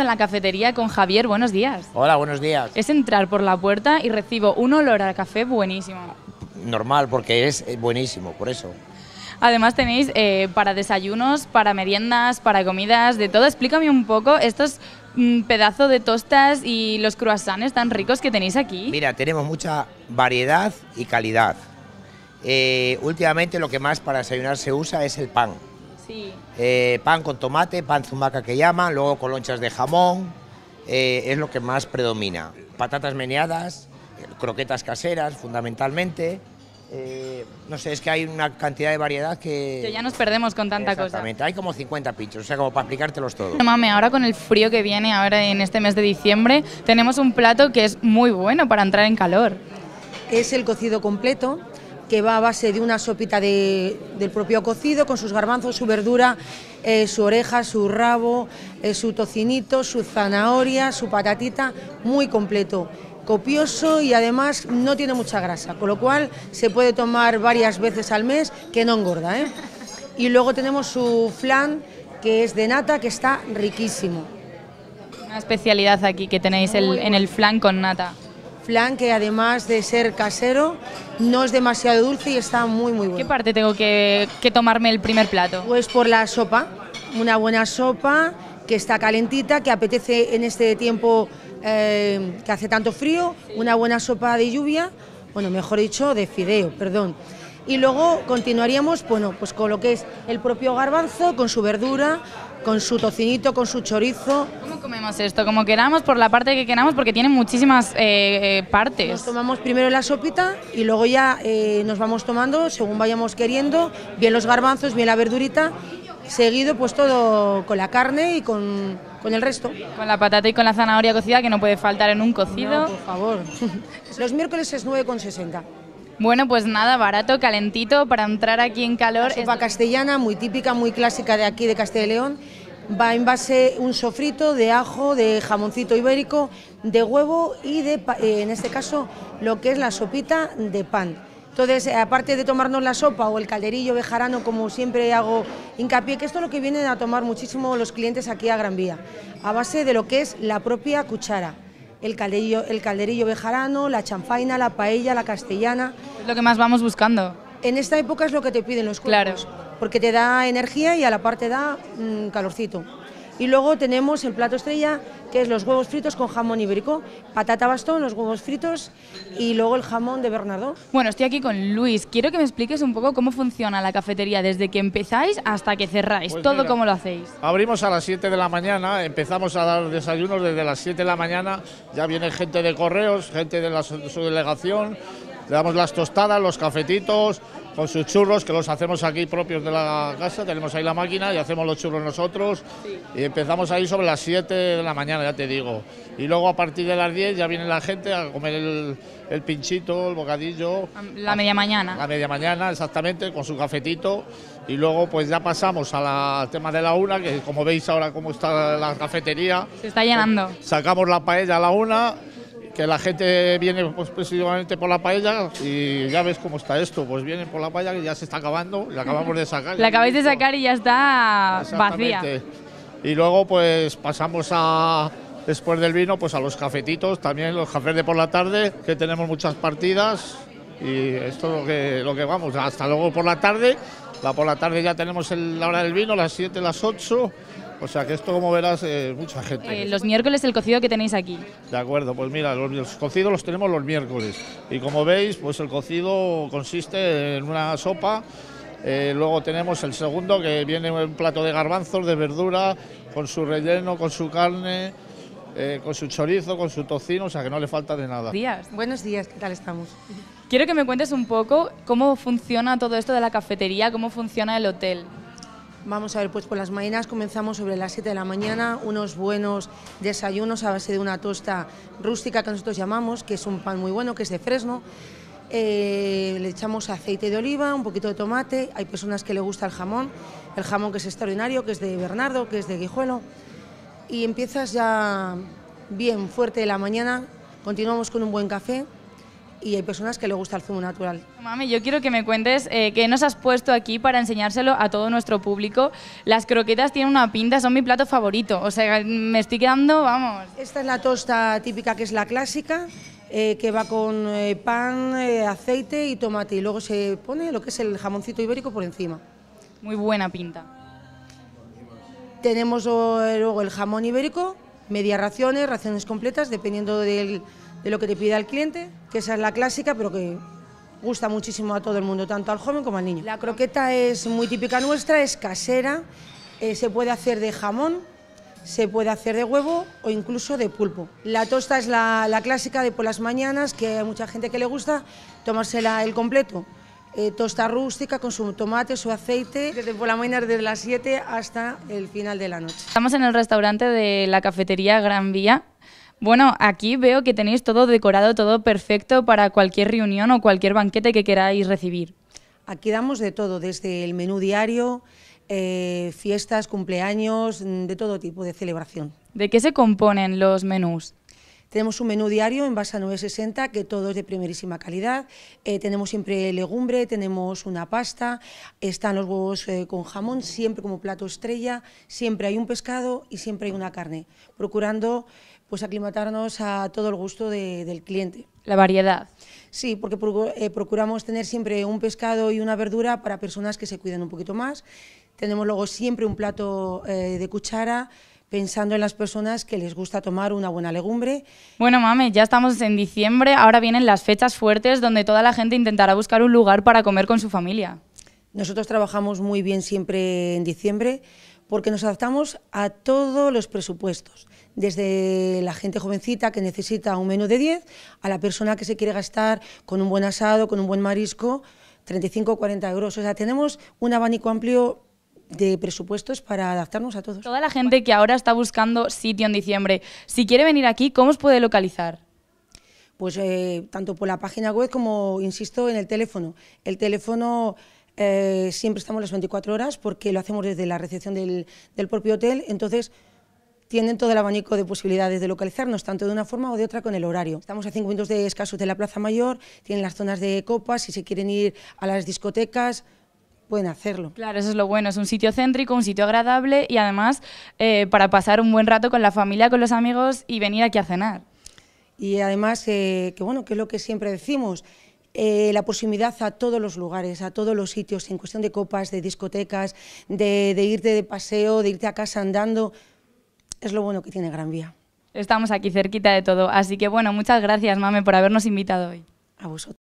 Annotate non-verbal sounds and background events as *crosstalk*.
en la cafetería con Javier. Buenos días. Hola, buenos días. Es entrar por la puerta y recibo un olor a café buenísimo. Normal, porque es eh, buenísimo, por eso. Además tenéis eh, para desayunos, para meriendas, para comidas, de todo. Explícame un poco estos mm, pedazos de tostas y los croissants tan ricos que tenéis aquí. Mira, tenemos mucha variedad y calidad. Eh, últimamente lo que más para desayunar se usa es el pan eh, pan con tomate, pan zumaca que llaman, luego lonchas de jamón, eh, es lo que más predomina. Patatas meneadas, eh, croquetas caseras fundamentalmente. no sé, es que hay una cantidad de variedad que... ya nos perdemos con tanta cosa. Exactamente, hay como 50 pinchos, o sea, como para aplicártelos todos. No mames, ahora con el frío que viene ahora en este mes de diciembre, tenemos un plato que es muy bueno para entrar en calor. Es el cocido completo, que va a base de una sopita de, del propio cocido, con sus garbanzos, su verdura, eh, su oreja, su rabo, eh, su tocinito, su zanahoria, su patatita, muy completo copioso y además no tiene mucha grasa, con lo cual se puede tomar varias veces al mes, que no engorda. ¿eh? Y luego tenemos su flan, que es de nata, que está riquísimo. Una especialidad aquí que tenéis en el flan con nata flan que además de ser casero, no es demasiado dulce y está muy, muy bueno. ¿Qué parte tengo que, tomarme el primer plato? Pues por la sopa, una buena sopa que está calentita, que apetece en este tiempo eh, que hace tanto frío, una buena sopa de lluvia, bueno, mejor dicho, de fideo, perdón. Y luego continuaríamos, bueno, pues con lo que es el propio garbanzo, con su verdura, con su tocinito, con su chorizo. ¿Cómo comemos esto? Como queramos, por la parte que queramos, porque tiene muchísimas eh, eh, partes. Nos tomamos primero la sopita y luego ya eh, nos vamos tomando según vayamos queriendo, bien los garbanzos, bien la verdurita, seguido pues todo con la carne y con, el resto. Con la patata y con la zanahoria cocida que no puede faltar en un cocido. por favor. *laughs* los miércoles es 9,60. Bueno, pues nada, barato, calentito, para entrar aquí en calor. sopa castellana, muy típica, muy clásica de aquí de Castilla y León Va en base un sofrito de ajo, de jamoncito ibérico, de huevo y de, eh, en este caso, lo que es la sopita de pan. Entonces, eh, aparte de tomarnos la sopa o el calderillo bejarano, como siempre hago hincapié, que esto es lo que vienen a tomar muchísimo los clientes aquí a Gran Vía, a base de lo que es la propia cuchara. El calderillo, el calderillo bejarano, la chanfaina, la paella, la castellana. Es lo que más vamos buscando. En esta época es lo que te piden los clientes. Claro porque te da energía y a la parte da mm, calorcito. Y luego tenemos el plato estrella, que es los huevos fritos con jamón ibérico, patata bastón, los huevos fritos y luego el jamón de Bernardo. Bueno, estoy aquí con Luis. Quiero que me expliques un poco cómo funciona la cafetería desde que empezáis hasta que cerráis, pues todo cómo lo hacéis. Abrimos a las 7 de la mañana, empezamos a dar desayunos desde las 7 de la mañana, ya viene gente de correos, gente de la delegación. le damos las tostadas, los cafetitos, con sus churros, que los hacemos aquí propios de la casa, tenemos ahí la máquina y hacemos los churros nosotros. Y empezamos ahí sobre las 7 de la mañana, ya te digo. Y luego a partir de las 10 ya viene la gente a comer el, el pinchito, el bocadillo. La media mañana. La media mañana, exactamente, con su cafetito. Y luego pues ya pasamos al tema de la una, que como veis ahora cómo está la cafetería. Se está llenando. Sacamos la paella a la una que la gente viene pues, por la paella y ya ves cómo está esto, pues vienen por la paella que ya se está acabando, la acabamos de sacar. *laughs* La acabáis de sacar y ya está vacía. Y luego pues pasamos a, después del vino, pues a los cafetitos, también los cafés de por la tarde, que tenemos muchas partidas y esto es lo que, lo que vamos, hasta luego por la tarde. La por la tarde ya tenemos la hora del vino, las 7, las 8 o sea que esto, como verás, eh, mucha gente. Eh, los miércoles el cocido que tenéis aquí. De acuerdo, pues mira, los, cocidos los tenemos los miércoles. Y como veis, pues el cocido consiste en una sopa. Eh, luego tenemos el segundo, que viene un plato de garbanzos, de verdura, con su relleno, con su carne. Eh, con su chorizo, con su tocino, o sea que no le falta de nada. Días. Buenos días, ¿qué tal estamos? Quiero que me cuentes un poco cómo funciona todo esto de la cafetería, cómo funciona el hotel. Vamos a ver, pues por las mañanas comenzamos sobre las 7 de la mañana, unos buenos desayunos a base de una tosta rústica que nosotros llamamos, que es un pan muy bueno, que es de fresno. Eh, le echamos aceite de oliva, un poquito de tomate, hay personas que le gusta el jamón, el jamón que es extraordinario, que es de Bernardo, que es de Guijuelo. Y empiezas ya bien fuerte de la mañana, continuamos con un buen café, y hay personas que le gusta el zumo natural. Mami, yo quiero que me cuentes eh, qué nos has puesto aquí para enseñárselo a todo nuestro público. Las croquetas tienen una pinta, son mi plato favorito. O sea, me estoy quedando, vamos. Esta es la tosta típica que es la clásica. Eh, que va con eh, pan, eh, aceite y tomate y luego se pone lo que es el jamoncito ibérico por encima. Muy buena pinta. Tenemos luego el jamón ibérico, media raciones, raciones completas, dependiendo del, de lo que te pide el cliente, que esa es la clásica, pero que gusta muchísimo a todo el mundo, tanto al joven como al niño. La croqueta es muy típica nuestra, es casera, eh, se puede hacer de jamón, se puede hacer de huevo o incluso de pulpo. La tosta es la, clásica de por las mañanas, que hay mucha gente que le gusta tomársela el completo. Eh, tosta rústica con su tomate, su aceite, desde por la mañana desde las 7 hasta el final de la noche. Estamos en el restaurante de la cafetería Gran Vía. Bueno, aquí veo que tenéis todo decorado, todo perfecto para cualquier reunión o cualquier banquete que queráis recibir. Aquí damos de todo, desde el menú diario, eh, fiestas, cumpleaños, mm, de todo tipo de celebración. ¿De qué se componen los menús? Tenemos un menú diario en base a 960, que todo es de primerísima calidad. Eh, tenemos siempre legumbre, tenemos una pasta, están los huevos eh, con jamón, siempre como plato estrella, siempre hay un pescado y siempre hay una carne, procurando pues aclimatarnos a todo el gusto del cliente. La variedad. Sí, porque eh, procuramos tener siempre un pescado y una verdura para personas que se cuiden un poquito más. Tenemos luego siempre un plato eh, de cuchara pensando en las personas que les gusta tomar una buena legumbre. Bueno, mame, ya estamos en diciembre, ahora vienen las fechas fuertes donde toda la gente intentará buscar un lugar para comer con su familia. Nosotros trabajamos muy bien siempre en diciembre porque nos adaptamos a todos los presupuestos, desde la gente jovencita que necesita un menú de 10, a la persona que se quiere gastar con un buen asado, con un buen marisco, 35 o 40 euros. O sea, tenemos un abanico amplio de presupuestos para adaptarnos a todos. Toda la gente que ahora está buscando sitio en diciembre, si quiere venir aquí, ¿cómo os puede localizar? Pues eh, tanto por la página web como, insisto, en el teléfono. El teléfono eh, siempre estamos las 24 horas porque lo hacemos desde la recepción del, propio hotel, entonces tienen todo el abanico de posibilidades de localizarnos, tanto de una forma o de otra con el horario. Estamos a 5 minutos de escasos de la Plaza Mayor, tienen las zonas de copas, si se quieren ir a las discotecas, pueden hacerlo. Claro, eso es lo bueno, es un sitio céntrico, un sitio agradable y además eh, para pasar un buen rato con la familia, con los amigos y venir aquí a cenar. Y además, eh, que bueno, que es lo que siempre decimos, eh, la proximidad a todos los lugares, a todos los sitios, en cuestión de copas, de discotecas, de, de irte de paseo, de irte a casa andando, es lo bueno que tiene Gran Vía. Estamos aquí cerquita de todo, así que bueno, muchas gracias, Mame, por habernos invitado hoy. A vosotros.